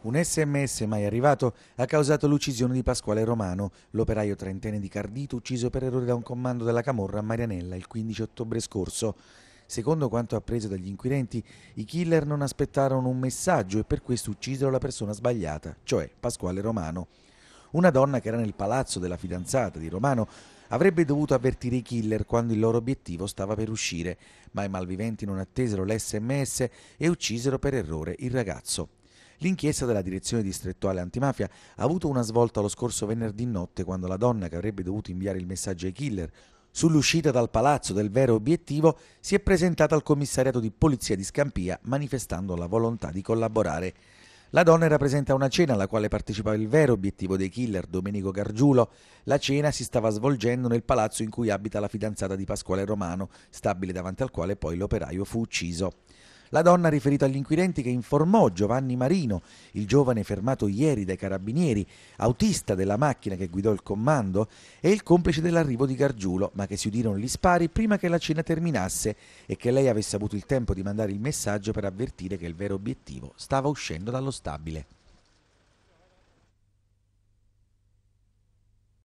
Un sms mai arrivato ha causato l'uccisione di Pasquale Romano, l'operaio trentenne di Cardito ucciso per errore da un comando della Camorra a Marianella il 15 ottobre scorso. Secondo quanto appreso dagli inquirenti, i killer non aspettarono un messaggio e per questo uccisero la persona sbagliata, cioè Pasquale Romano. Una donna che era nel palazzo della fidanzata di Romano avrebbe dovuto avvertire i killer quando il loro obiettivo stava per uscire, ma i malviventi non attesero l'SMS e uccisero per errore il ragazzo. L'inchiesta della direzione distrettuale antimafia ha avuto una svolta lo scorso venerdì notte quando la donna che avrebbe dovuto inviare il messaggio ai killer sull'uscita dal palazzo del vero obiettivo si è presentata al commissariato di polizia di Scampia manifestando la volontà di collaborare. La donna era presente a una cena alla quale partecipava il vero obiettivo dei killer, Domenico Gargiulo. La cena si stava svolgendo nel palazzo in cui abita la fidanzata di Pasquale Romano, stabile davanti al quale poi l'operaio fu ucciso. La donna ha riferito agli inquirenti che informò Giovanni Marino, il giovane fermato ieri dai carabinieri, autista della macchina che guidò il comando, e il complice dell'arrivo di Gargiulo, ma che si udirono gli spari prima che la cena terminasse e che lei avesse avuto il tempo di mandare il messaggio per avvertire che il vero obiettivo stava uscendo dallo stabile.